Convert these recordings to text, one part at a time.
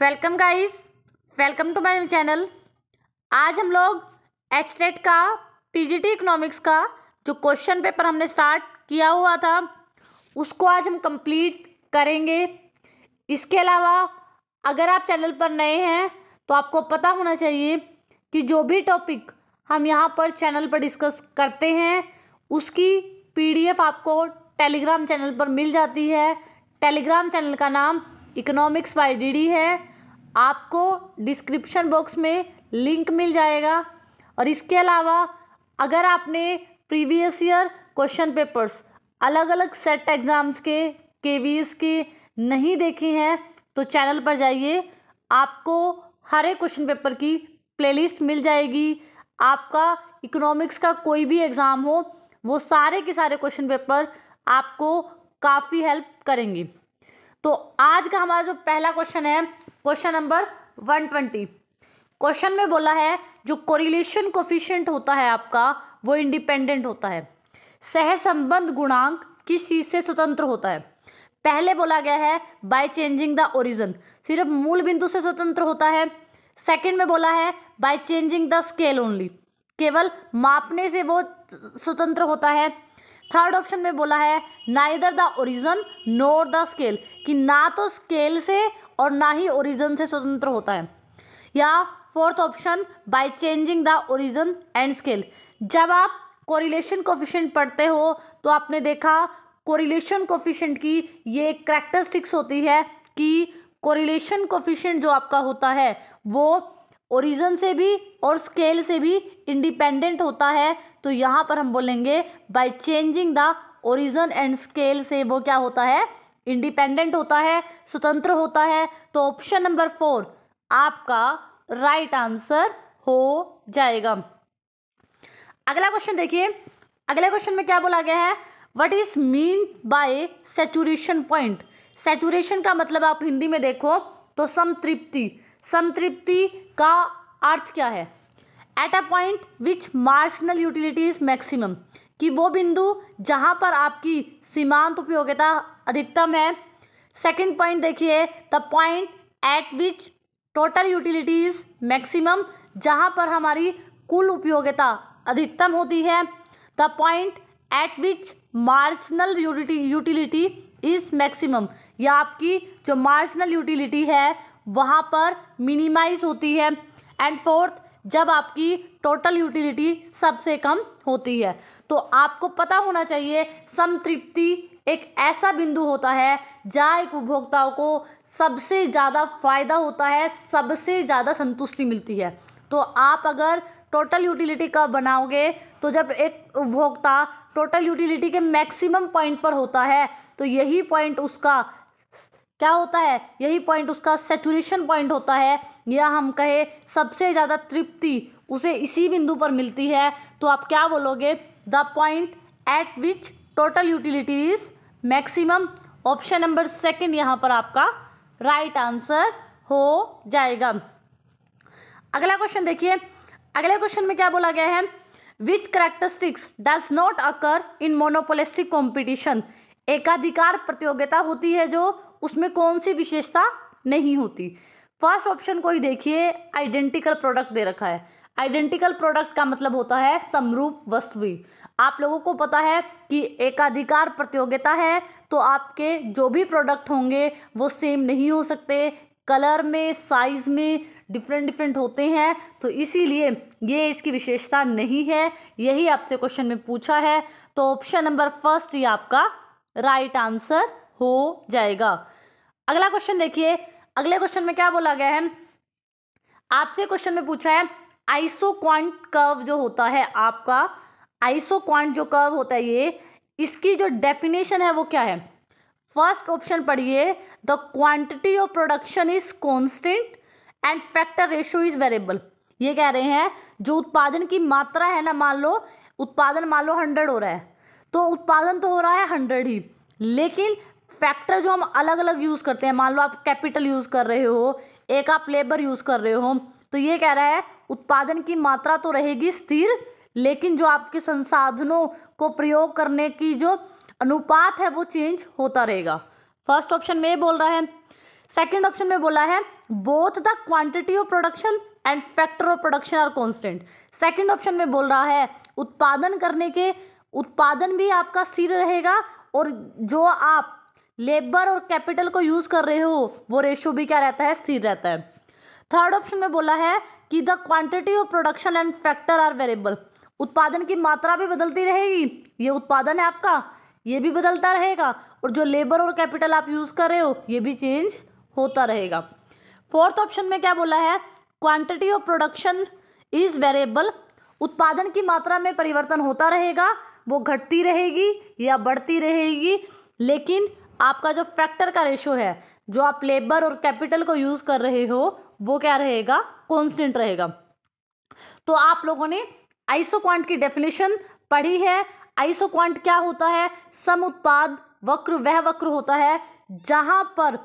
welcome guys welcome to my channel आज हम लोग एच टेट का पीजीटी इकोनॉमिक्स का जो क्वेश्चन पेपर हमने स्टार्ट किया हुआ था उसको आज हम कंप्लीट करेंगे इसके अलावा अगर आप चैनल पर नए हैं तो आपको पता होना चाहिए कि जो भी टॉपिक हम यहाँ पर चैनल पर डिस्कस करते हैं उसकी पीडीएफ आपको टेलीग्राम चैनल पर मिल जाती है टेलीग्राम चैनल का नाम इकोनॉमिक्स बाय डीडी है आपको डिस्क्रिप्शन बॉक्स में लिंक मिल जाएगा और इसके अलावा अगर आपने प्रीवियस ईयर क्वेश्चन पेपर्स अलग अलग सेट एग्ज़ाम्स के के के नहीं देखे हैं तो चैनल पर जाइए आपको हर एक क्वेश्चन पेपर की प्लेलिस्ट मिल जाएगी आपका इकोनॉमिक्स का कोई भी एग्ज़ाम हो वो सारे के सारे क्वेश्चन पेपर आपको काफ़ी हेल्प करेंगी तो आज का हमारा जो पहला क्वेश्चन है question number one twenty question में बोला है जो कोरिलेशन कोफिशियंट होता है आपका वो इंडिपेंडेंट होता है सहसंबंध गुणांक किस चीज़ से स्वतंत्र होता है पहले बोला गया है बाय चेंजिंग द ओरिजन सिर्फ मूल बिंदु से स्वतंत्र होता है सेकंड में बोला है by changing the scale only केवल मापने से वो स्वतंत्र होता है थर्ड ऑप्शन में बोला है neither the origin nor the scale कि ना तो स्केल से और ना ही ओरिजन से स्वतंत्र होता है या fourth option by changing the origin and scale जब आप कोरिलेशन कोफिशेंट पढ़ते हो तो आपने देखा कोरिलेशन कोफिशेंट की ये एक होती है कि कोरिलेशन कोफिशेंट जो आपका होता है वो ओरिजन से भी और स्केल से भी इंडिपेंडेंट होता है तो यहाँ पर हम बोलेंगे by changing the origin and scale से वो क्या होता है इंडिपेंडेंट होता है स्वतंत्र होता है तो ऑप्शन नंबर फोर आपका राइट right आंसर हो जाएगा अगला क्वेश्चन देखिए अगले क्वेश्चन में क्या बोला गया है what is mean by saturation point saturation का मतलब आप हिंदी में देखो तो समतृप्ति संतृप्ति का अर्थ क्या है at a point which marginal utility is maximum कि वो बिंदु जहाँ पर आपकी सीमांत उपयोगिता अधिकतम है सेकेंड पॉइंट देखिए the point at which total utility is maximum जहाँ पर हमारी कुल उपयोगिता अधिकतम होती है the point at which marginal utility is maximum या आपकी जो मार्जिनल यूटिलिटी है वहाँ पर मिनिमाइज होती है एंड फोर्थ जब आपकी टोटल यूटिलिटी सबसे कम होती है तो आपको पता होना चाहिए संतृप्ति एक ऐसा बिंदु होता है जहाँ एक उपभोक्ताओं को सबसे ज़्यादा फायदा होता है सबसे ज़्यादा संतुष्टि मिलती है तो आप अगर टोटल यूटिलिटी का बनाओगे तो जब एक उपभोक्ता टोटल यूटिलिटी के मैक्सिमम पॉइंट पर होता है तो यही पॉइंट उसका क्या होता है यही पॉइंट उसका सेचुरेशन पॉइंट होता है या हम कहे सबसे ज़्यादा तृप्ति उसे इसी बिंदु पर मिलती है तो आप क्या बोलोगे the point at which total utility is maximum option number second यहाँ पर आपका राइट right आंसर हो जाएगा अगला क्वेश्चन देखिए अगले क्वेश्चन में क्या बोला गया है which characteristics does not occur in monopolistic competition एकाधिकार प्रतियोगिता होती है जो उसमें कौन सी विशेषता नहीं होती फर्स्ट ऑप्शन को ही देखिए आइडेंटिकल प्रोडक्ट दे रखा है आइडेंटिकल प्रोडक्ट का मतलब होता है समरूप वस्तुई आप लोगों को पता है कि एकाधिकार प्रतियोगिता है तो आपके जो भी प्रोडक्ट होंगे वो सेम नहीं हो सकते कलर में साइज़ में डिफरेंट डिफरेंट होते हैं तो इसीलिए ये इसकी विशेषता नहीं है यही आपसे क्वेश्चन में पूछा है तो ऑप्शन नंबर फर्स्ट ये आपका राइट आंसर हो जाएगा अगला क्वेश्चन देखिए अगले क्वेश्चन में क्या बोला गया है आपसे क्वेश्चन में पूछा है आइसो क्वांट कर्व जो होता है आपका आइसो क्वांट जो कर्व होता है ये इसकी जो डेफिनेशन है वो क्या है फर्स्ट ऑप्शन पढ़िए the quantity of production is constant and factor ratio is variable ये कह रहे हैं जो उत्पादन की मात्रा है ना मान लो उत्पादन मान लो हंड्रेड हो रहा है तो उत्पादन तो हो रहा है हंड्रेड ही लेकिन फैक्टर जो हम अलग अलग यूज़ करते हैं मान लो आप कैपिटल यूज़ कर रहे हो एक आप लेबर यूज़ कर रहे हो तो ये कह रहा है उत्पादन की मात्रा तो रहेगी स्थिर लेकिन जो आपके संसाधनों को प्रयोग करने की जो अनुपात है वो चेंज होता रहेगा फर्स्ट ऑप्शन में बोल रहा है सेकंड ऑप्शन में बोला है both the quantity of production and factor of production are constant second option में बोल रहा है उत्पादन करने के उत्पादन भी आपका स्थिर रहेगा और जो आप लेबर और कैपिटल को यूज़ कर रहे हो वो रेशियो भी क्या रहता है स्थिर रहता है थर्ड ऑप्शन में बोला है कि the quantity of production and factor are variable उत्पादन की मात्रा भी बदलती रहेगी ये उत्पादन है आपका ये भी बदलता रहेगा और जो लेबर और कैपिटल आप यूज़ कर रहे हो ये भी चेंज होता रहेगा फोर्थ ऑप्शन में क्या बोला है quantity of production is variable उत्पादन की मात्रा में परिवर्तन होता रहेगा वो घटती रहेगी या बढ़ती रहेगी लेकिन आपका जो फैक्टर का रेशो है जो आप लेबर और कैपिटल को यूज़ कर रहे हो वो क्या रहेगा कॉन्स्टेंट रहेगा तो आप लोगों ने आइसोक्वांट की डेफिनेशन पढ़ी है आइसोक्वांट क्या होता है सम उत्पाद वक्र वह वक्र होता है जहां पर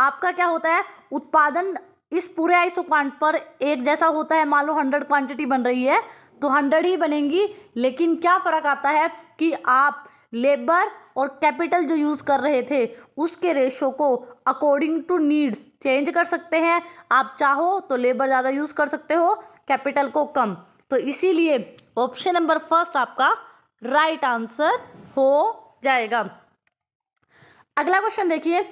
आपका क्या होता है उत्पादन इस पूरे आइसोक्वांट पर एक जैसा होता है मान लो हंड्रेड क्वांटिटी बन रही है तो हंड्रेड ही बनेंगी लेकिन क्या फ़र्क आता है कि आप लेबर और कैपिटल जो यूज़ कर रहे थे उसके रेशो को अकॉर्डिंग टू नीड्स चेंज कर सकते हैं आप चाहो तो लेबर ज़्यादा यूज़ कर सकते हो कैपिटल को कम तो इसीलिए ऑप्शन नंबर फर्स्ट आपका राइट right आंसर हो जाएगा अगला क्वेश्चन देखिए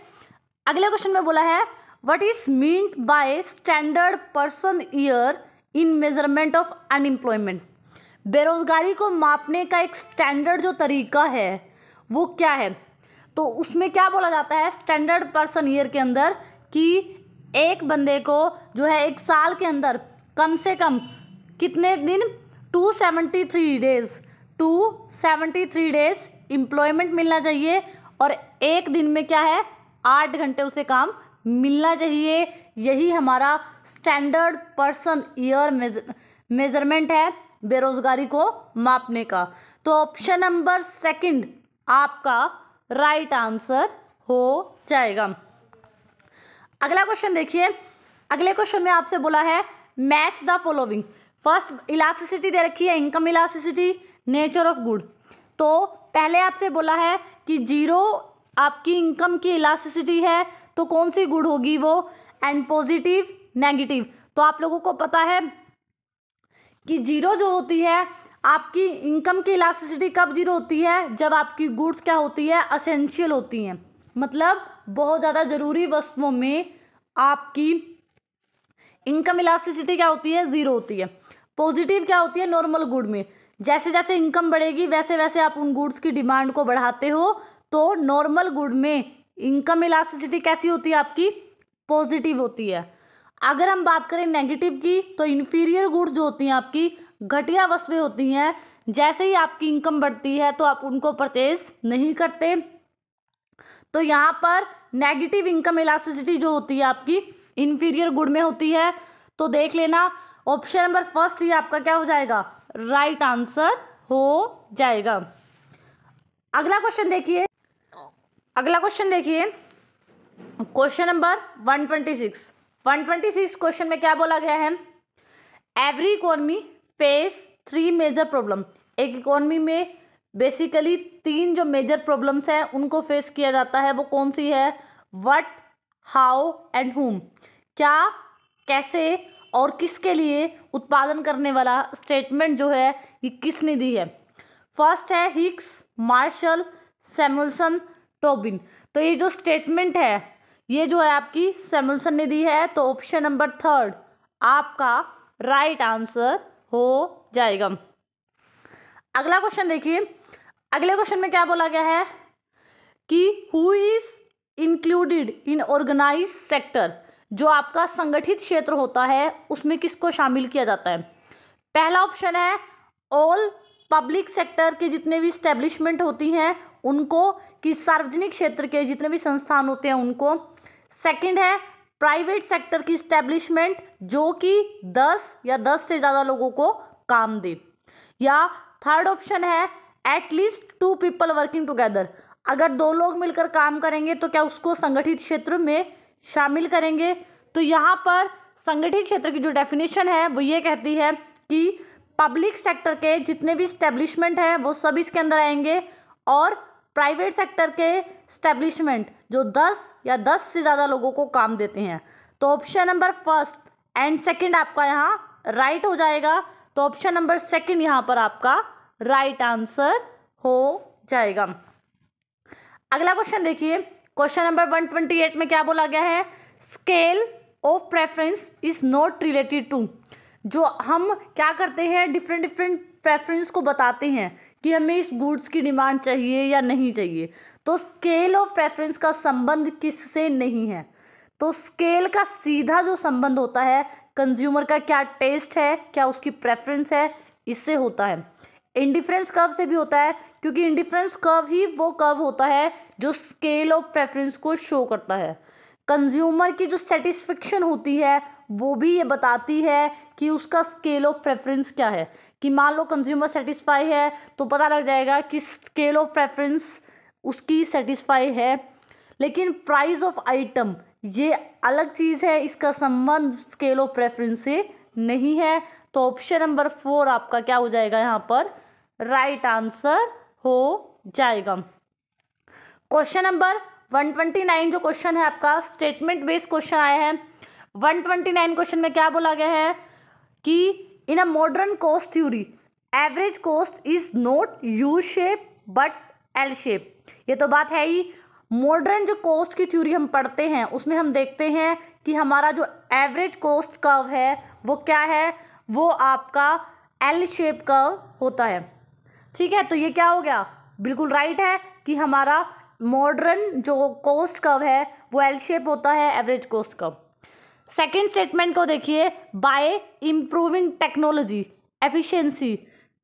अगले क्वेश्चन में बोला है what is meant by standard person year in measurement of unemployment बेरोजगारी को मापने का एक स्टैंडर्ड जो तरीका है वो क्या है तो उसमें क्या बोला जाता है स्टैंडर्ड पर्सन ईयर के अंदर कि एक बंदे को जो है एक साल के अंदर कम से कम कितने दिन two seventy three days two seventy three days employment मिलना चाहिए और एक दिन में क्या है आठ घंटे उसे काम मिलना चाहिए यही हमारा स्टैंडर्ड पर्सन ईयर मेजरमेंट है बेरोज़गारी को मापने का तो ऑप्शन नंबर सेकंड आपका राइट आंसर हो जाएगा अगला क्वेश्चन देखिए अगले क्वेश्चन में आपसे बोला है match the following first elasticity दे रखी है income elasticity nature of good तो पहले आपसे बोला है कि जीरो आपकी इनकम की इलास्टिसिटी है तो कौन सी गुड होगी वो एंड पॉजिटिव नेगेटिव तो आप लोगों को पता है कि जीरो जो होती है आपकी इनकम की इलास्टिसिटी कब जीरो होती है जब आपकी गुड्स क्या होती है असेंशियल होती हैं मतलब बहुत ज़्यादा ज़रूरी वस्तुओं में आपकी इनकम इलास्टिसिटी क्या होती है ज़ीरो होती है पॉजिटिव क्या होती है नॉर्मल गुड में जैसे जैसे इनकम बढ़ेगी वैसे वैसे आप उन गुड्स की डिमांड को बढ़ाते हो तो नॉर्मल गुड में इनकम इलास्टिसिटी कैसी होती है आपकी पॉजिटिव होती है अगर हम बात करें नेगेटिव की तो इन्फीरियर गुड्स जो होती हैं आपकी घटिया वस्तुएं होती हैं जैसे ही आपकी इनकम बढ़ती है तो आप उनको परचेज नहीं करते तो यहाँ पर नेगेटिव इनकम इलास्टिसिटी जो होती है आपकी इन्फीरियर गुड में होती है तो देख लेना ऑप्शन नंबर फर्स्ट ही आपका क्या हो जाएगा राइट right आंसर हो जाएगा अगला क्वेश्चन देखिए अगला क्वेश्चन देखिए question number one twenty six one twenty six question में क्या बोला गया है every economy face three major problem एक इकोनॉमी में बेसिकली तीन जो मेजर प्रॉब्लम्स हैं उनको फेस किया जाता है वो कौन सी है वट हाउ एंड हुम क्या कैसे और किसके लिए उत्पादन करने वाला स्टेटमेंट जो है ये किसने दी है फर्स्ट है हिक्स मार्शल सैमुलसन टोबिन तो ये जो स्टेटमेंट है ये जो है आपकी सैमुलसन ने दी है तो ऑप्शन नंबर थर्ड आपका राइट right आंसर हो जाएगा अगला क्वेश्चन देखिए अगले क्वेश्चन में क्या बोला गया है कि who is included in organise sector जो आपका संगठित क्षेत्र होता है उसमें किसको शामिल किया जाता है पहला ऑप्शन है ऑल पब्लिक सेक्टर के जितने भी स्टेब्लिशमेंट होती हैं उनको कि सार्वजनिक क्षेत्र के जितने भी संस्थान होते हैं उनको सेकंड है प्राइवेट सेक्टर की स्टैब्लिशमेंट जो कि 10 या 10 से ज़्यादा लोगों को काम दे या थर्ड ऑप्शन है at least two people working together अगर दो लोग मिलकर काम करेंगे तो क्या उसको संगठित क्षेत्र में शामिल करेंगे तो यहाँ पर संगठित क्षेत्र की जो डेफिनेशन है वो ये कहती है कि पब्लिक सेक्टर के जितने भी स्टैब्लिशमेंट हैं वो सब इसके अंदर आएंगे और प्राइवेट सेक्टर के स्टैब्लिशमेंट जो दस या दस से ज़्यादा लोगों को काम देते हैं तो option number first and second आपका यहाँ राइट हो जाएगा तो ऑप्शन नंबर सेकंड यहाँ पर आपका राइट आंसर हो जाएगा अगला क्वेश्चन देखिए question number one twenty eight में क्या बोला गया है scale of preference is not related to जो हम क्या करते हैं डिफरेंट डिफरेंट प्रेफरेंस को बताते हैं कि हमें इस गुड्स की डिमांड चाहिए या नहीं चाहिए तो स्केल ऑफ प्रेफरेंस का संबंध किससे नहीं है तो स्केल का सीधा जो संबंध होता है कंज्यूमर का क्या टेस्ट है क्या उसकी प्रेफरेंस है इससे होता है इंडिफरेंस कर्व से भी होता है क्योंकि इंडिफरेंस कर्व ही वो कर्व होता है जो स्केल ऑफ प्रेफरेंस को शो करता है कंज्यूमर की जो सेटिस्फेक्शन होती है वो भी ये बताती है कि उसका स्केल ऑफ प्रेफरेंस क्या है कि मान लो कंज्यूमर सेटिस्फाई है तो पता लग जाएगा कि स्केल ऑफ प्रेफरेंस उसकी सेटिस्फाई है लेकिन प्राइस ऑफ आइटम ये अलग चीज़ है इसका संबंध स्केल ऑफ प्रेफरेंस से नहीं है तो ऑप्शन नंबर फोर आपका क्या हो जाएगा यहाँ पर राइट right आंसर हो जाएगा question number one twenty nine जो क्वेश्चन है आपका स्टेटमेंट बेस्ड क्वेश्चन आया है वन ट्वेंटी नाइन क्वेश्चन में क्या बोला गया है कि in a modern cost theory average cost is not U shape but L shape ये तो बात है ही मॉडर्न जो कोस्ट की थ्योरी हम पढ़ते हैं उसमें हम देखते हैं कि हमारा जो एवरेज कोस्ट कर्व है वो क्या है वो आपका एल शेप कर्व होता है ठीक है तो ये क्या हो गया बिल्कुल राइट है कि हमारा मॉडर्न जो कोस्ट कर्व है वो एल शेप होता है average cost curve second statement को देखिए by improving technology efficiency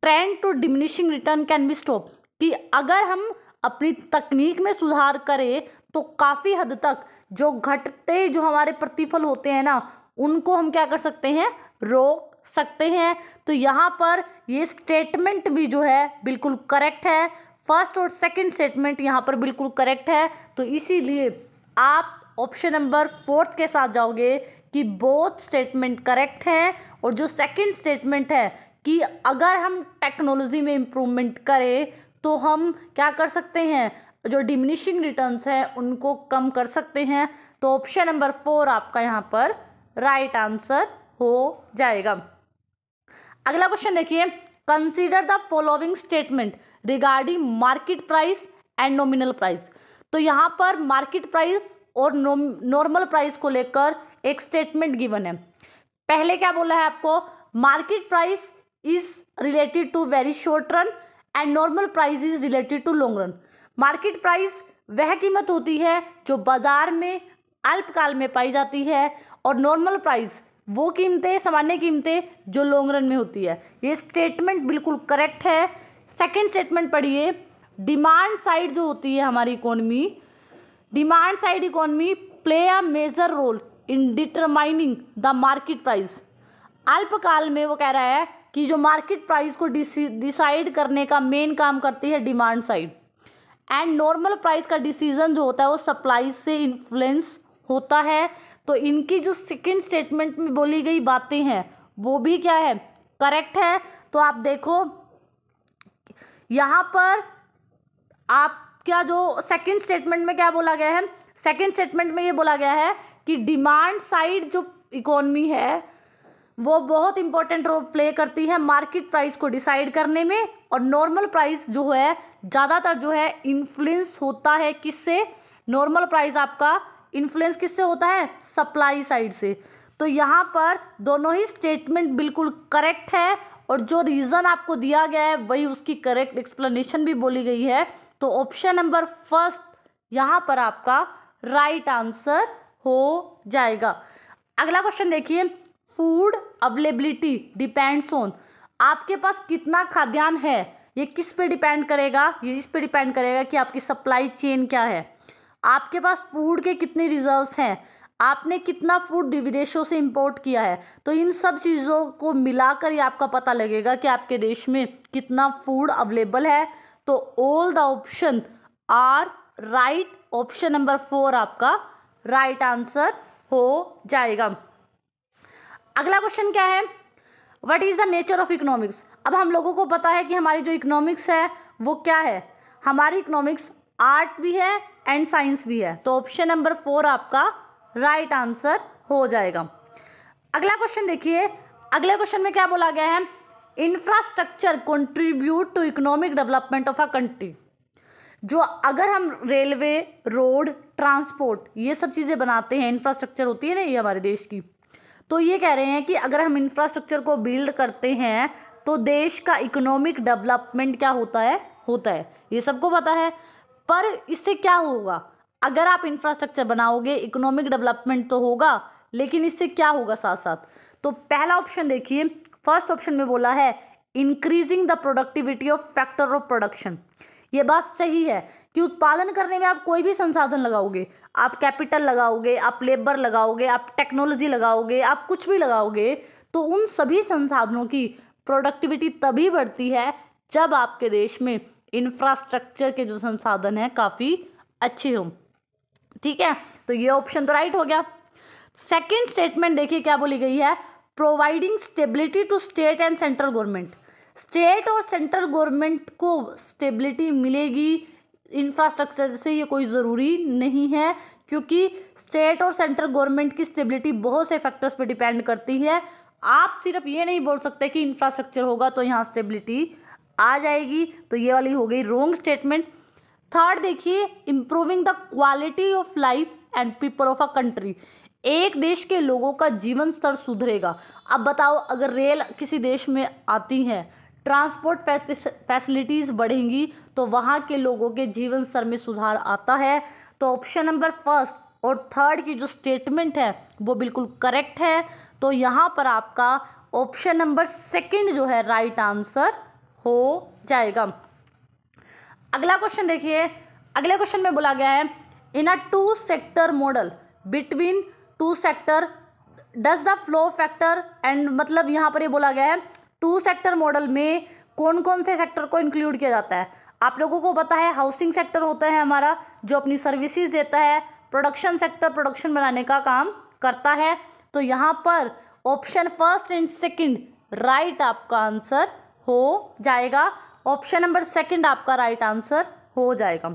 trend to diminishing return can be stop कि अगर हम अपनी तकनीक में सुधार करें तो काफ़ी हद तक जो घटते जो हमारे प्रतिफल होते हैं ना उनको हम क्या कर सकते हैं रोक सकते हैं तो यहाँ पर ये स्टेटमेंट भी जो है बिल्कुल करेक्ट है फर्स्ट और सेकंड स्टेटमेंट यहाँ पर बिल्कुल करेक्ट है तो इसीलिए आप ऑप्शन नंबर फोर्थ के साथ जाओगे कि बोथ स्टेटमेंट करेक्ट हैं और जो सेकंड स्टेटमेंट है कि अगर हम टेक्नोलॉजी में इम्प्रूवमेंट करें तो हम क्या कर सकते हैं जो डिमिनिशिंग रिटर्न्स हैं उनको कम कर सकते हैं तो ऑप्शन नंबर फोर आपका यहाँ पर राइट right आंसर हो जाएगा अगला क्वेश्चन देखिए consider the following statement regarding market price and nominal price तो यहाँ पर मार्केट प्राइस और नॉर्मल प्राइस को लेकर एक स्टेटमेंट गिवन है पहले क्या बोला है आपको market price is related to very short run and normal price is related to long run market price वह कीमत होती है जो बाजार में अल्पकाल में पाई जाती है और नॉर्मल प्राइस वो कीमतें सामान्य कीमतें जो लॉन्ग रन में होती है ये स्टेटमेंट बिल्कुल करेक्ट है सेकंड स्टेटमेंट पढ़िए डिमांड साइड जो होती है हमारी economy demand side economy play a major role in determining the market price अल्पकाल में वो कह रहा है कि जो मार्केट प्राइस को डिसाइड करने का मेन काम करती है demand side and normal price का डिसीजन जो होता है वो सप्लाई से इन्फ्लुएंस होता है तो इनकी जो सेकेंड स्टेटमेंट में बोली गई बातें हैं वो भी क्या है करेक्ट है तो आप देखो यहाँ पर आप क्या जो सेकंड स्टेटमेंट में क्या बोला गया है सेकंड स्टेटमेंट में ये बोला गया है कि डिमांड साइड जो इकोनमी है वो बहुत इंपॉर्टेंट रोल प्ले करती है मार्केट प्राइस को डिसाइड करने में और नॉर्मल प्राइस जो है ज़्यादातर जो है इन्फ्लुएंस होता है किससे नॉर्मल प्राइस आपका इन्फ्लुएंस किससे होता है सप्लाई साइड से तो यहाँ पर दोनों ही स्टेटमेंट बिल्कुल करेक्ट है और जो रीज़न आपको दिया गया है वही उसकी करेक्ट एक्सप्लेनेशन भी बोली गई है तो ऑप्शन नंबर फर्स्ट यहाँ पर आपका राइट आंसर हो जाएगा अगला क्वेश्चन देखिए फूड अवेलेबिलिटी डिपेंड्स ऑन आपके पास कितना खाद्यान्न है ये किस पे डिपेंड करेगा ये इस पे डिपेंड करेगा कि आपकी सप्लाई चेन क्या है आपके पास फूड के कितने रिजर्व्स हैं आपने कितना फूड विदेशों से इंपोर्ट किया है तो इन सब चीज़ों को मिलाकर ही आपका पता लगेगा कि आपके देश में कितना फूड अवेलेबल है तो all the option are right option number four आपका राइट right आंसर हो जाएगा अगला क्वेश्चन क्या है what is the nature of economics अब हम लोगों को पता है कि हमारी जो इकोनॉमिक्स है वो क्या है हमारी इकोनॉमिक्स आर्ट भी है एंड साइंस भी है तो ऑप्शन नंबर फोर आपका राइट right आंसर हो जाएगा अगला क्वेश्चन देखिए अगले क्वेश्चन में क्या बोला गया है infrastructure contribute to economic development of a country जो अगर हम रेलवे रोड ट्रांसपोर्ट ये सब चीज़ें बनाते हैं इंफ्रास्ट्रक्चर होती है ना ये हमारे देश की तो ये कह रहे हैं कि अगर हम इंफ्रास्ट्रक्चर को बिल्ड करते हैं तो देश का इकोनॉमिक डेवलपमेंट क्या होता है होता है ये सबको पता है पर इससे क्या होगा अगर आप इंफ्रास्ट्रक्चर बनाओगे इकोनॉमिक डेवलपमेंट तो होगा लेकिन इससे क्या होगा साथ साथ तो पहला ऑप्शन देखिए फर्स्ट ऑप्शन में बोला है increasing the productivity of factor of production ये बात सही है कि उत्पादन करने में आप कोई भी संसाधन लगाओगे आप कैपिटल लगाओगे आप लेबर लगाओगे आप टेक्नोलॉजी लगाओगे आप कुछ भी लगाओगे तो उन सभी संसाधनों की प्रोडक्टिविटी तभी बढ़ती है जब आपके देश में इंफ्रास्ट्रक्चर के जो संसाधन हैं काफ़ी अच्छे हों ठीक है तो ये ऑप्शन तो राइट हो गया सेकंड स्टेटमेंट देखिए क्या बोली गई है providing stability to state and central government state और सेंट्रल गवर्नमेंट को स्टेबिलिटी मिलेगी इंफ्रास्ट्रक्चर से ये कोई ज़रूरी नहीं है क्योंकि स्टेट और सेंट्रल गवर्नमेंट की स्टेबिलिटी बहुत से फैक्टर्स पर डिपेंड करती है आप सिर्फ ये नहीं बोल सकते कि इंफ्रास्ट्रक्चर होगा तो यहाँ स्टेबिलिटी आ जाएगी तो ये वाली हो गई रोंग स्टेटमेंट थर्ड देखिए improving the quality of life and people of a country एक देश के लोगों का जीवन स्तर सुधरेगा अब बताओ अगर रेल किसी देश में आती है ट्रांसपोर्ट फैसिलिटीज़ बढ़ेंगी तो वहाँ के लोगों के जीवन स्तर में सुधार आता है तो ऑप्शन नंबर फर्स्ट और थर्ड की जो स्टेटमेंट है वो बिल्कुल करेक्ट है तो यहाँ पर आपका ऑप्शन नंबर सेकंड जो है राइट right आंसर हो जाएगा अगला क्वेश्चन देखिए अगले क्वेश्चन में बोला गया है in a two sector model between two sector does the flow factor and मतलब यहाँ पर ये बोला गया है टू सेक्टर मॉडल में कौन कौन से सेक्टर को इंक्लूड किया जाता है आप लोगों को पता है हाउसिंग सेक्टर होता है हमारा जो अपनी सर्विसेज देता है प्रोडक्शन सेक्टर प्रोडक्शन बनाने का काम करता है तो यहाँ पर option first and second right आपका आंसर हो जाएगा ऑप्शन नंबर सेकंड आपका राइट आंसर हो जाएगा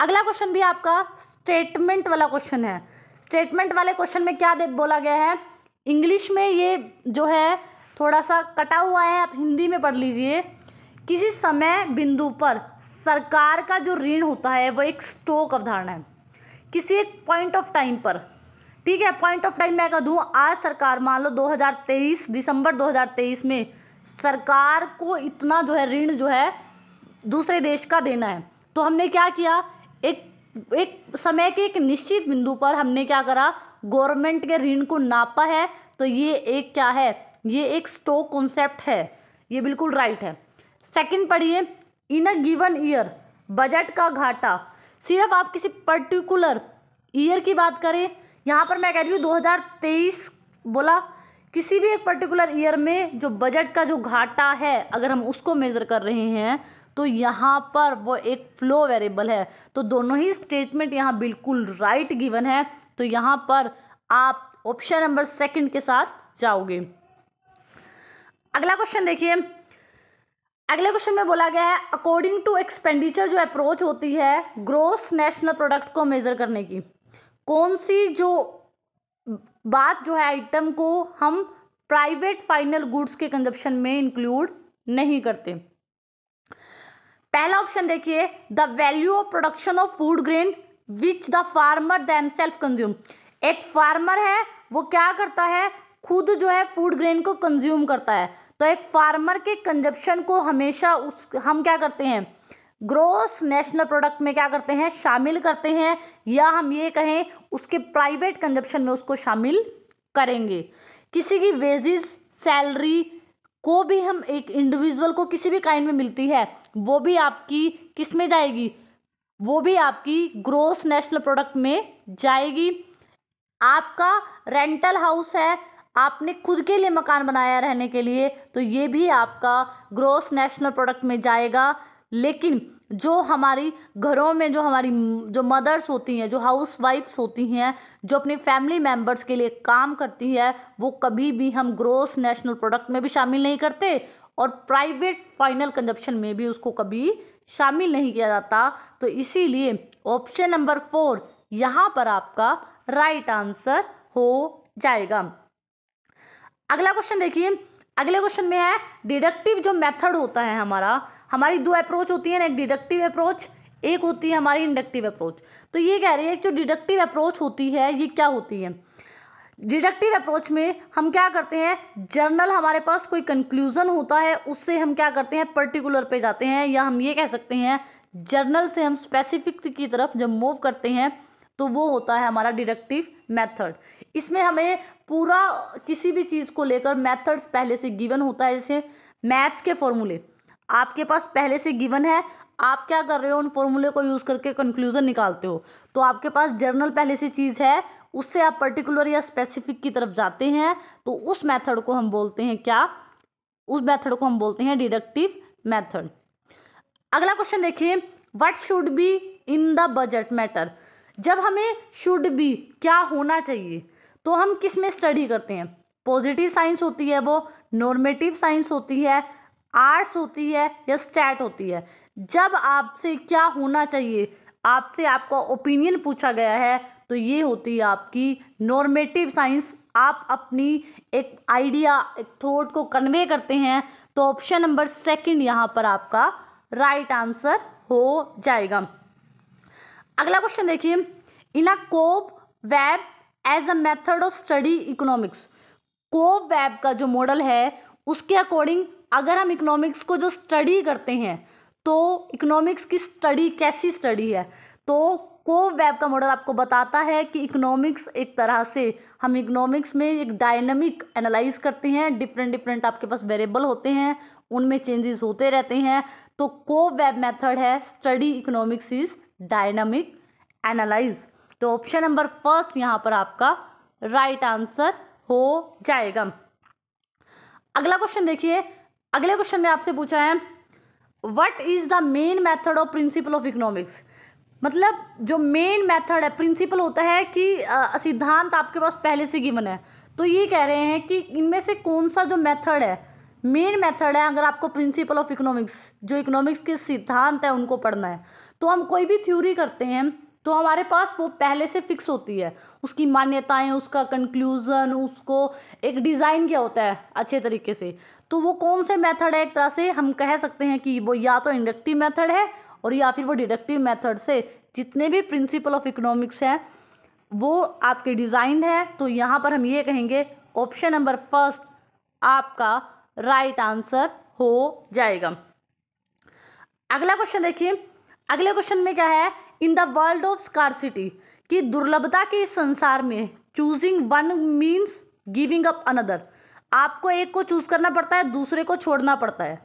अगला क्वेश्चन भी आपका स्टेटमेंट वाला क्वेश्चन है स्टेटमेंट वाले क्वेश्चन में क्या दे बोला गया है इंग्लिश में ये जो है थोड़ा सा कटा हुआ है आप हिंदी में पढ़ लीजिए किसी समय बिंदु पर सरकार का जो ऋण होता है वो एक स्टोक अवधारणा है किसी एक पॉइंट ऑफ टाइम पर ठीक है पॉइंट ऑफ टाइम मैं कह दूँ आज सरकार मान लो 2023 दिसंबर 2023 में सरकार को इतना जो है ऋण जो है दूसरे देश का देना है तो हमने क्या किया एक एक समय के एक निश्चित बिंदु पर हमने क्या करा गवर्नमेंट के ऋण को नापा है तो ये एक क्या है ये एक स्टॉक कॉन्सेप्ट है ये बिल्कुल राइट है सेकंड पढ़िए in a given year budget का घाटा सिर्फ आप किसी पर्टिकुलर ईयर की बात करें यहाँ पर मैं कह रही हूँ 2023 बोला किसी भी एक पर्टिकुलर ईयर में जो बजट का जो घाटा है अगर हम उसको मेज़र कर रहे हैं तो यहाँ पर वो एक फ्लो वेरिएबल है तो दोनों ही स्टेटमेंट यहाँ बिल्कुल राइट गिवन है तो यहाँ पर आप ऑप्शन नंबर सेकंड के साथ जाओगे अगला क्वेश्चन देखिए अगले क्वेश्चन में बोला गया है अकॉर्डिंग टू एक्सपेंडिचर जो अप्रोच होती है ग्रोस नेशनल प्रोडक्ट को मेज़र करने की कौन सी जो बात जो है आइटम को हम प्राइवेट फाइनल गुड्स के कंजप्शन में इंक्लूड नहीं करते पहला ऑप्शन देखिए the value of production of food grain which the farmer them self consume एक फार्मर है वो क्या करता है खुद जो है फूड ग्रेन को कंज्यूम करता है तो एक फार्मर के कंजप्शन को हमेशा उस हम क्या करते हैं ग्रोस नेशनल प्रोडक्ट में क्या करते हैं शामिल करते हैं या हम ये कहें उसके प्राइवेट कंजप्शन में उसको शामिल करेंगे किसी की वेजिस सैलरी को भी हम एक इंडिविजुअल को किसी भी काइंड में मिलती है वो भी आपकी किस में जाएगी वो भी आपकी ग्रोस नेशनल प्रोडक्ट में जाएगी आपका रेंटल हाउस है आपने खुद के लिए मकान बनाया रहने के लिए तो ये भी आपका ग्रोस नेशनल प्रोडक्ट में जाएगा लेकिन जो हमारी घरों में जो हमारी जो मदर्स होती हैं जो हाउस वाइफ्स होती हैं जो अपनी फैमिली मेम्बर्स के लिए काम करती है वो कभी भी हम ग्रोस नेशनल प्रोडक्ट में भी शामिल नहीं करते और प्राइवेट फाइनल कंजप्शन में भी उसको कभी शामिल नहीं किया जाता तो इसीलिए ऑप्शन नंबर फोर यहाँ पर आपका राइट आंसर हो जाएगा अगला क्वेश्चन देखिए अगले क्वेश्चन में है डिडक्टिव जो मेथड होता है हमारा हमारी दो अप्रोच होती है ना एक डिडक्टिव अप्रोच एक होती है हमारी इंडक्टिव अप्रोच तो ये कह रही है जो डिडक्टिव अप्रोच होती है ये क्या होती है डिडक्टिव अप्रोच में हम क्या करते हैं जर्नल हमारे पास कोई कंक्लूज़न होता है उससे हम क्या करते हैं पर्टिकुलर पे जाते हैं या हम ये कह सकते हैं जर्नल से हम स्पेसिफिक की तरफ जब मूव करते हैं तो वो होता है हमारा डिडक्टिव मेथड इसमें हमें पूरा किसी भी चीज़ को लेकर मेथड्स पहले से गिवन होता है जैसे मैथ्स के फॉर्मूले आपके पास पहले से गिवन है आप क्या कर रहे हो उन फॉर्मूले को यूज़ करके कंक्लूज़न निकालते हो तो आपके पास जर्नल पहले से चीज़ है उससे आप पर्टिकुलर या स्पेसिफिक की तरफ जाते हैं तो उस मेथड को हम बोलते हैं क्या उस मेथड को हम बोलते हैं डिडक्टिव मेथड अगला क्वेश्चन देखिए what should be in the budget matter जब हमें शुड बी क्या होना चाहिए तो हम किस में स्टडी करते हैं पॉजिटिव साइंस होती है वो नॉर्मेटिव साइंस होती है आर्ट्स होती है या स्टैट होती है जब आपसे क्या होना चाहिए आपसे आपका ओपिनियन पूछा गया है तो ये होती है आपकी नॉर्मेटिव साइंस आप अपनी एक आइडिया एक थॉट को कन्वे करते हैं तो ऑप्शन नंबर सेकंड यहाँ पर आपका राइट आंसर हो जाएगा अगला क्वेश्चन देखिए in a cobweb as a method of study economics cobweb का जो मॉडल है उसके अकॉर्डिंग अगर हम इकोनॉमिक्स को जो स्टडी करते हैं तो इकोनॉमिक्स की स्टडी कैसी स्टडी है तो कोव वेब का मॉडल आपको बताता है कि इकोनॉमिक्स एक तरह से हम इकोनॉमिक्स में एक डायनमिक एनालाइज करते हैं डिफरेंट डिफरेंट आपके पास वेरिएबल होते हैं उनमें चेंजेस होते रहते हैं तो को वेब मेथड है study economics is dynamic analyse तो ऑप्शन नंबर फर्स्ट यहाँ पर आपका राइट right आंसर हो जाएगा अगला क्वेश्चन देखिए अगले क्वेश्चन में आपसे पूछा है what is the main method of principle of economics मतलब जो मेन मेथड है प्रिंसिपल होता है कि सिद्धांत आपके पास पहले से गिवन है तो ये कह रहे हैं कि इनमें से कौन सा जो मेथड है मेन मेथड है अगर आपको प्रिंसिपल ऑफ इकोनॉमिक्स जो इकोनॉमिक्स के सिद्धांत है उनको पढ़ना है तो हम कोई भी थ्योरी करते हैं तो हमारे पास वो पहले से फिक्स होती है उसकी मान्यताएं उसका कंक्लूज़न उसको एक डिज़ाइन क्या होता है अच्छे तरीके से तो वो कौन से मेथड है एक तरह से हम कह सकते हैं कि वो या तो इंडक्टिव मेथड है और या फिर वो डिडक्टिव मेथड से जितने भी प्रिंसिपल ऑफ इकोनॉमिक्स हैं वो आपके डिजाइन है तो यहाँ पर हम ये कहेंगे ऑप्शन नंबर फर्स्ट आपका राइट right आंसर हो जाएगा अगला क्वेश्चन देखिए अगले क्वेश्चन में क्या है in the world of scarcity कि दुर्लभता के इस संसार में choosing one means giving up another आपको एक को चूज करना पड़ता है दूसरे को छोड़ना पड़ता है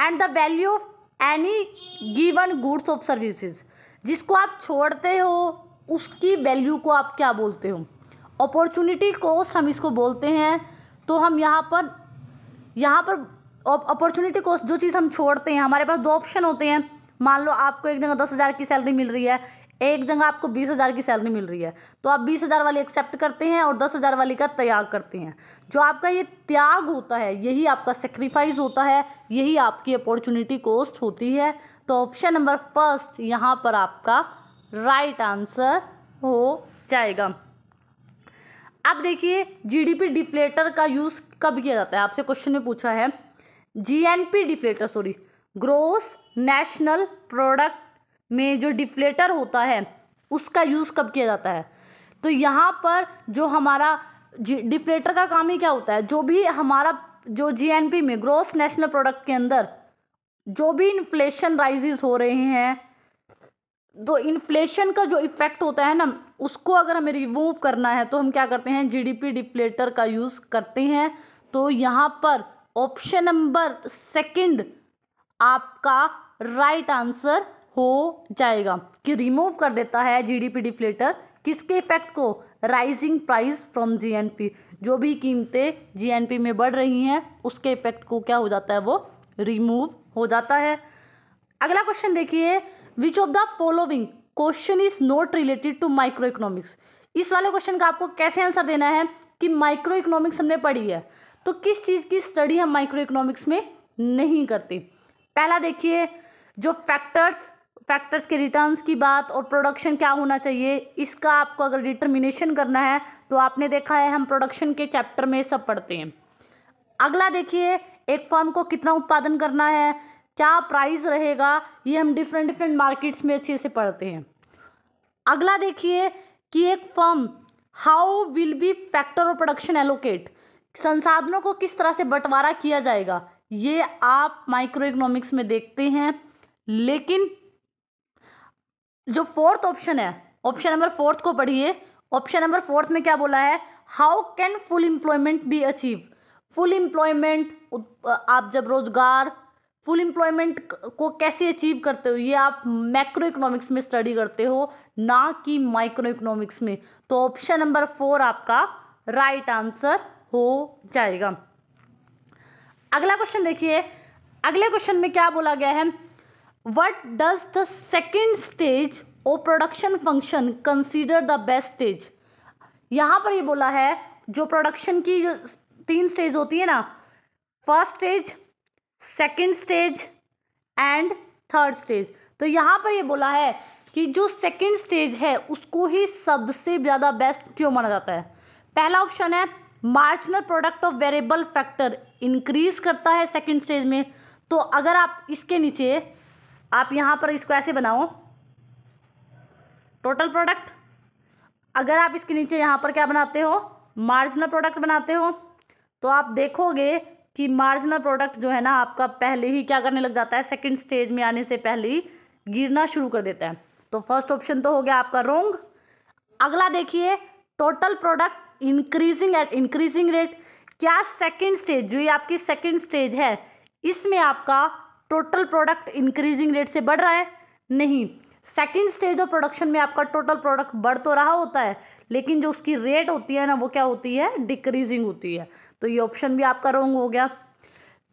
and the value of any given goods of services जिसको आप छोड़ते हो उसकी वैल्यू को आप क्या बोलते हो अपॉर्चुनिटी कॉस्ट हम इसको बोलते हैं तो हम यहाँ पर यहाँ पर अपॉर्चुनिटी कॉस्ट जो चीज़ हम छोड़ते हैं हमारे पास दो ऑप्शन होते हैं मान लो आपको एक जगह दस हज़ार की सैलरी मिल रही है एक जगह आपको बीस हज़ार की सैलरी मिल रही है तो आप बीस हज़ार वाली एक्सेप्ट करते हैं और दस हज़ार वाली का त्याग करते हैं जो आपका ये त्याग होता है यही आपका सेक्रीफाइस होता है यही आपकी अपॉर्चुनिटी कॉस्ट होती है तो ऑप्शन नंबर फर्स्ट यहाँ पर आपका राइट आंसर हो जाएगा अब देखिए जीडीपी डिफ्लेटर का यूज़ कब किया जाता है आपसे क्वेश्चन में पूछा है GNP deflator sorry gross national product में जो डिफ्लेटर होता है उसका यूज़ कब किया जाता है तो यहाँ पर जो हमारा डिफ्लेटर का काम ही क्या होता है जो भी हमारा जो जीएनपी में ग्रोस नेशनल प्रोडक्ट के अंदर जो भी इन्फ्लेशन राइजेज हो रहे हैं तो इन्फ्लेशन का जो इफ़ेक्ट होता है ना उसको अगर हमें रिमूव करना है तो हम क्या करते हैं जीडीपी डिफ्लेटर का यूज़ करते हैं तो यहाँ पर ऑप्शन नंबर सेकंड आपका राइट right आंसर हो जाएगा कि रिमूव कर देता है जीडीपी डिफ्लेटर किसके इफेक्ट को राइजिंग प्राइस फ्रॉम जीएनपी जो भी कीमतें जीएनपी में बढ़ रही हैं उसके इफेक्ट को क्या हो जाता है वो रिमूव हो जाता है अगला क्वेश्चन देखिए which of the following question is not related to micro economics इस वाले क्वेश्चन का आपको कैसे आंसर देना है कि माइक्रो इकोनॉमिक्स हमने पढ़ी है तो किस चीज़ की स्टडी हम माइक्रो इकोनॉमिक्स में नहीं करते पहला देखिए जो फैक्टर्स फैक्टर्स के रिटर्न्स की बात और प्रोडक्शन क्या होना चाहिए इसका आपको अगर डिटर्मिनेशन करना है तो आपने देखा है हम प्रोडक्शन के चैप्टर में सब पढ़ते हैं अगला देखिए एक फर्म को कितना उत्पादन करना है क्या प्राइस रहेगा ये हम डिफरेंट डिफरेंट मार्केट्स में अच्छे से पढ़ते हैं अगला देखिए कि एक firm how will be factor of production allocate संसाधनों को किस तरह से बंटवारा किया जाएगा ये आप माइक्रो इकोनॉमिक्स में देखते हैं लेकिन जो फोर्थ ऑप्शन है ऑप्शन नंबर फोर्थ को पढ़िए ऑप्शन नंबर फोर्थ में क्या बोला है how can full employment be achieve full employment आप जब रोजगार फुल इम्प्लॉयमेंट को कैसे अचीव करते हो ये आप मैक्रो इकोनॉमिक्स में स्टडी करते हो ना कि माइक्रो इकोनॉमिक्स में तो ऑप्शन नंबर फोर आपका राइट right आंसर हो जाएगा अगला क्वेश्चन देखिए अगले क्वेश्चन में क्या बोला गया है what does the second stage of production function consider the best stage यहाँ पर ये बोला है जो प्रोडक्शन की जो तीन स्टेज होती है ना first stage second stage and third stage तो यहाँ पर ये बोला है कि जो सेकेंड स्टेज है उसको ही सबसे ज़्यादा बेस्ट क्यों माना जाता है पहला ऑप्शन है marginal product of variable factor increase करता है सेकेंड स्टेज में तो अगर आप इसके नीचे आप यहाँ पर इसको ऐसे बनाओ टोटल प्रोडक्ट अगर आप इसके नीचे यहाँ पर क्या बनाते हो मार्जिनल प्रोडक्ट बनाते हो तो आप देखोगे कि मार्जिनल प्रोडक्ट जो है ना आपका पहले ही क्या करने लग जाता है सेकंड स्टेज में आने से पहले ही गिरना शुरू कर देता है तो फर्स्ट ऑप्शन तो हो गया आपका रोंग अगला देखिए total product increasing at increasing rate क्या सेकंड स्टेज जो ये आपकी सेकंड स्टेज है इसमें आपका टोटल प्रोडक्ट इंक्रीजिंग रेट से बढ़ रहा है नहीं सेकेंड स्टेज ऑफ प्रोडक्शन में आपका टोटल प्रोडक्ट बढ़ तो रहा होता है लेकिन जो उसकी रेट होती है ना वो क्या होती है डिक्रीजिंग होती है तो ये ऑप्शन भी आपका रॉन्ग हो गया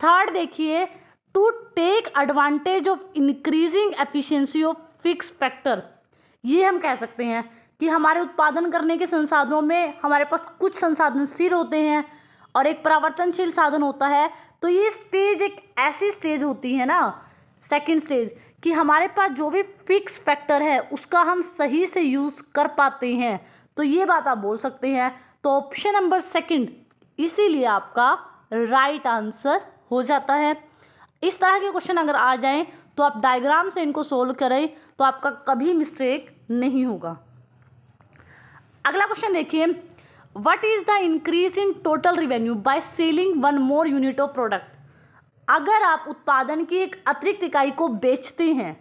थर्ड देखिए to take advantage of increasing efficiency of fix factor ये हम कह सकते हैं कि हमारे उत्पादन करने के संसाधनों में हमारे पास कुछ संसाधन स्थिर होते हैं और एक परावर्तनशील साधन होता है तो ये स्टेज एक ऐसी स्टेज होती है ना सेकंड स्टेज कि हमारे पास जो भी फिक्स फैक्टर है उसका हम सही से यूज़ कर पाते हैं तो ये बात आप बोल सकते हैं तो ऑप्शन नंबर सेकंड इसीलिए आपका राइट आंसर हो जाता है इस तरह के क्वेश्चन अगर आ जाएं तो आप डायग्राम से इनको सोल्व करें तो आपका कभी मिस्टेक नहीं होगा अगला क्वेश्चन देखिए what is the increase in total revenue by selling one more unit of product अगर आप उत्पादन की एक अतिरिक्त इकाई को बेचते हैं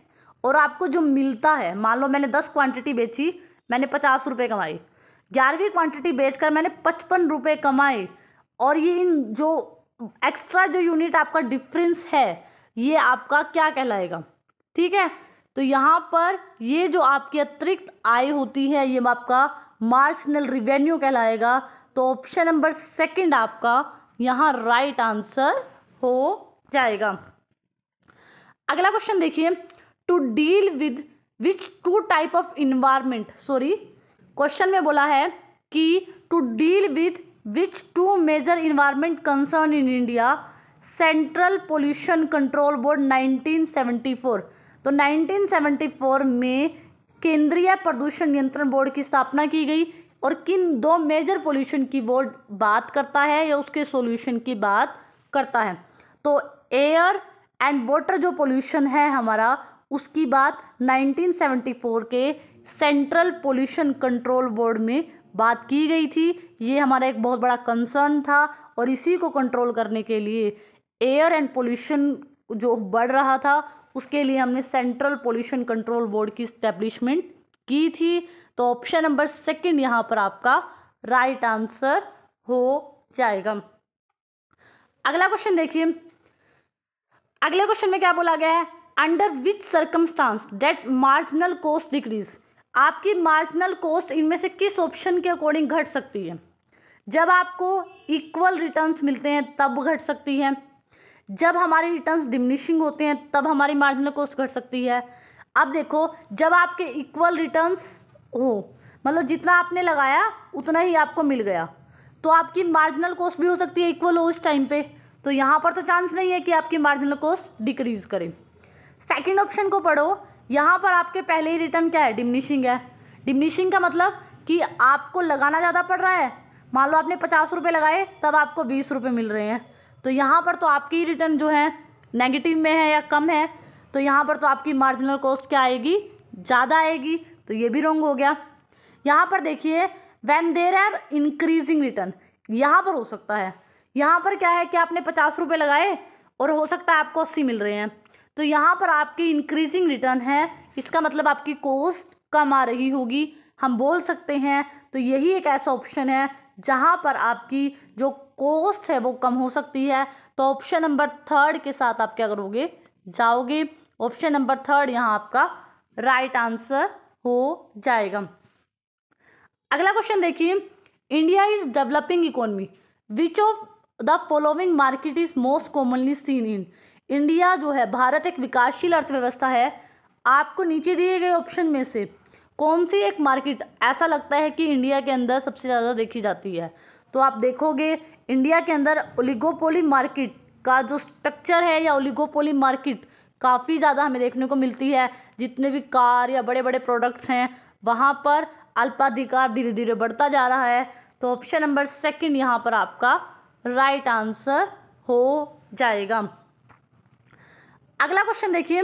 और आपको जो मिलता है मान लो मैंने दस क्वांटिटी बेची मैंने पचास रुपये कमाई ग्यारहवीं क्वांटिटी बेचकर मैंने पचपन रुपये कमाए और ये इन जो एक्स्ट्रा जो यूनिट आपका डिफरेंस है ये आपका क्या कहलाएगा ठीक है तो यहाँ पर ये जो आपकी अतिरिक्त आय होती है ये आपका मार्जिनल रिवेन्यू कहलाएगा तो ऑप्शन नंबर सेकंड आपका यहाँ राइट आंसर हो जाएगा अगला क्वेश्चन देखिए to deal with which two type of environment sorry question में बोला है कि to deal with which two major environment concern in India central pollution control board 1974 तो 1974 में केंद्रीय प्रदूषण नियंत्रण बोर्ड की स्थापना की गई और किन दो मेजर पोल्यूशन की बोर्ड बात करता है या उसके सॉल्यूशन की बात करता है तो एयर एंड वाटर जो पोल्यूशन है हमारा उसकी बात 1974 के सेंट्रल पोल्यूशन कंट्रोल बोर्ड में बात की गई थी ये हमारा एक बहुत बड़ा कंसर्न था और इसी को कंट्रोल करने के लिए एयर एंड पोल्यूशन जो बढ़ रहा था उसके लिए हमने सेंट्रल पोल्यूशन कंट्रोल बोर्ड की स्टैब्लिशमेंट की थी तो ऑप्शन नंबर सेकंड यहाँ पर आपका राइट right आंसर हो जाएगा अगला क्वेश्चन देखिए अगले क्वेश्चन में क्या बोला गया है under which circumstances that marginal cost decrease आपकी मार्जिनल कोस्ट इनमें से किस ऑप्शन के अकॉर्डिंग घट सकती है जब आपको इक्वल रिटर्न्स मिलते हैं तब घट सकती है जब हमारे रिटर्न्स डिमिनिशिंग होते हैं तब हमारी मार्जिनल कॉस्ट घट सकती है अब देखो जब आपके इक्वल रिटर्न्स हो मतलब जितना आपने लगाया उतना ही आपको मिल गया तो आपकी मार्जिनल कॉस्ट भी हो सकती है इक्वल हो उस टाइम पे तो यहाँ पर तो चांस नहीं है कि आपकी मार्जिनल कॉस्ट डिक्रीज़ करे सेकेंड ऑप्शन को पढ़ो यहाँ पर आपके पहले ही रिटर्न क्या है डिमनिशिंग है डिमनिशिंग का मतलब कि आपको लगाना ज़्यादा पड़ रहा है मान लो आपने पचास रुपये लगाए तब आपको बीस रुपये मिल रहे हैं तो यहाँ पर तो आपकी रिटर्न जो है नेगेटिव में है या कम है तो यहाँ पर तो आपकी मार्जिनल कॉस्ट क्या आएगी ज़्यादा आएगी तो ये भी रोंग हो गया यहाँ पर देखिए when there are increasing return यहाँ पर हो सकता है यहाँ पर क्या है कि आपने पचास रुपये लगाए और हो सकता है आपको अस्सी मिल रहे हैं तो यहाँ पर आपकी इंक्रीजिंग रिटर्न है इसका मतलब आपकी कॉस्ट कम आ रही होगी हम बोल सकते हैं तो यही एक ऐसा ऑप्शन है जहाँ पर आपकी जो कॉस्ट है वो कम हो सकती है तो ऑप्शन नंबर थर्ड के साथ आप क्या करोगे जाओगे ऑप्शन नंबर थर्ड यहाँ आपका राइट आंसर हो जाएगा अगला क्वेश्चन देखिए India is developing economy which of the following market is most commonly seen in India जो है भारत एक विकासशील अर्थव्यवस्था है आपको नीचे दिए गए ऑप्शन में से कौन सी एक मार्केट ऐसा लगता है कि इंडिया के अंदर सबसे ज़्यादा देखी जाती है तो आप देखोगे इंडिया के अंदर ओलिगोपोली मार्केट का जो स्ट्रक्चर है या ओलिगोपोली मार्केट काफ़ी ज़्यादा हमें देखने को मिलती है जितने भी कार या बड़े बड़े प्रोडक्ट्स हैं वहाँ पर अल्पाधिकार धीरे धीरे बढ़ता जा रहा है तो ऑप्शन नंबर सेकंड यहाँ पर आपका राइट आंसर हो जाएगा अगला क्वेश्चन देखिए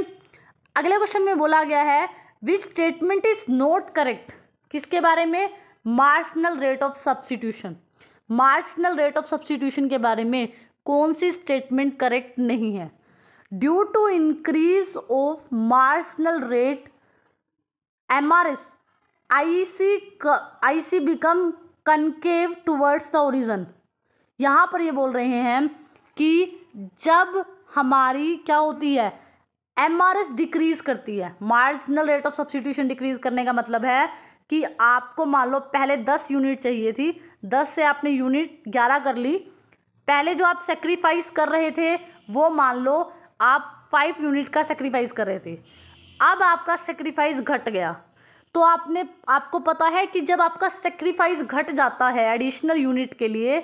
अगले क्वेश्चन में बोला गया है which statement is not correct किसके बारे में marginal rate of substitution marginal rate of substitution के बारे में कौन सी स्टेटमेंट करेक्ट नहीं है due to increase of marginal rate M R S I C I C become concave towards the origin यहाँ पर ये बोल रहे हैं कि जब हमारी क्या होती है एम आर एस डिक्रीज करती है marginal rate of substitution decrease करने का मतलब है कि आपको मान लो पहले दस यूनिट चाहिए थी दस से आपने यूनिट ग्यारह कर ली पहले जो आप सेक्रीफाइस कर रहे थे वो मान लो आप फाइव यूनिट का सेक्रीफाइस कर रहे थे अब आपका सेक्रीफाइस घट गया तो आपने आपको पता है कि जब आपका सेक्रीफाइस घट जाता है एडिशनल यूनिट के लिए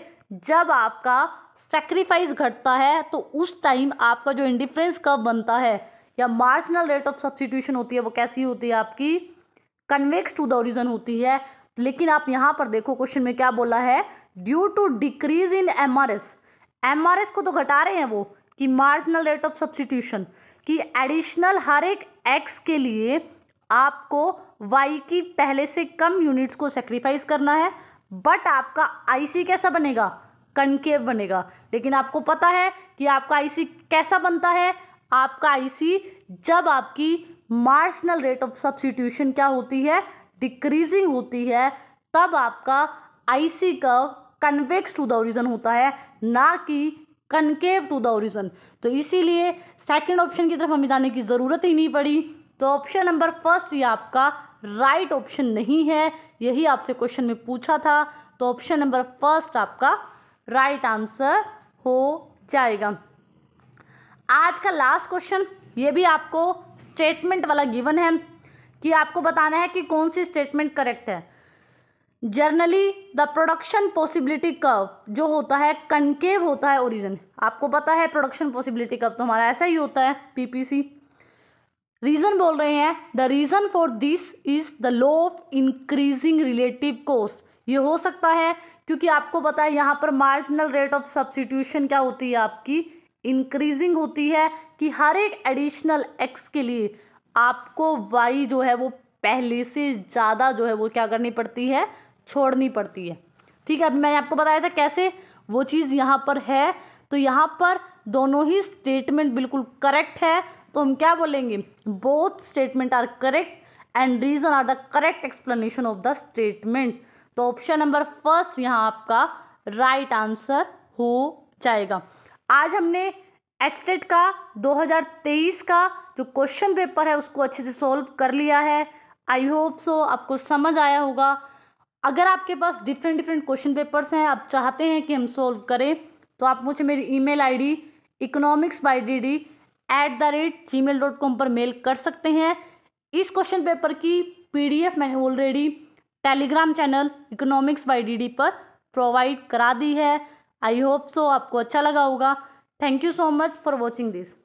जब आपका सेक्रीफाइस घटता है तो उस टाइम आपका जो इंडिफ्रेंस कब बनता है या मार्जिनल रेट ऑफ सब्सिट्यूशन होती है वो कैसी होती है आपकी कन्वेक्स टू द ओरिजन होती है लेकिन आप यहाँ पर देखो क्वेश्चन में क्या बोला है due to decrease in M R को तो घटा रहे हैं वो कि मार्जिनल रेट ऑफ सब्सटीट्यूशन कि एडिशनल हर एक एक्स के लिए आपको वाई की पहले से कम यूनिट्स को सेक्रीफाइस करना है बट आपका आईसी कैसा बनेगा कनकेव बनेगा लेकिन आपको पता है कि आपका आईसी कैसा बनता है आपका आईसी जब आपकी मार्जिनल रेट ऑफ सब्सटीट्यूशन क्या होती है डिक्रीजिंग होती है तब आपका IC curve convex to the origin होता है ना कि कनकेव टू द ओरिजन तो इसीलिए सेकंड ऑप्शन की तरफ हमें जाने की ज़रूरत ही नहीं पड़ी तो ऑप्शन नंबर फर्स्ट ये आपका राइट right ऑप्शन नहीं है यही आपसे क्वेश्चन में पूछा था तो ऑप्शन नंबर फर्स्ट आपका राइट right आंसर हो जाएगा आज का लास्ट क्वेश्चन ये भी आपको स्टेटमेंट वाला गिवन है कि आपको बताना है कि कौन सी स्टेटमेंट करेक्ट है generally the production possibility curve जो होता है कनकेव होता है ओरिजिन आपको पता है प्रोडक्शन पॉसिबिलिटी कव तो हमारा ऐसा ही होता है पीपीसी रीज़न बोल रहे हैं the reason for this is the law of increasing relative cost ये हो सकता है क्योंकि आपको पता है यहाँ पर मार्जिनल रेट ऑफ सब्सटीट्यूशन क्या होती है आपकी इंक्रीजिंग होती है कि हर एक एडिशनल एक्स के लिए आपको वाई जो है वो पहले से ज़्यादा जो है वो क्या करनी पड़ती है छोड़नी पड़ती है ठीक है अभी मैंने आपको बताया था कैसे वो चीज़ यहाँ पर है तो यहाँ पर दोनों ही स्टेटमेंट बिल्कुल करेक्ट है तो हम क्या बोलेंगे both statement are correct and reason are the correct explanation of the statement तो ऑप्शन नंबर फर्स्ट यहाँ आपका राइट right आंसर हो जाएगा आज हमने एचटेट का 2023 का जो क्वेश्चन पेपर है उसको अच्छे से सॉल्व कर लिया है आई होप सो आपको समझ आया होगा अगर आपके पास डिफरेंट डिफरेंट क्वेश्चन पेपर्स हैं आप चाहते हैं कि हम सॉल्व करें तो आप मुझे मेरी email ID economics by D D at the rate gmail dot com पर मेल कर सकते हैं इस क्वेश्चन पेपर की पीडीएफ मैंने already Telegram channel economics by D D पर प्रोवाइड करा दी है आई होप सो आपको अच्छा लगा होगा thank you so much for watching this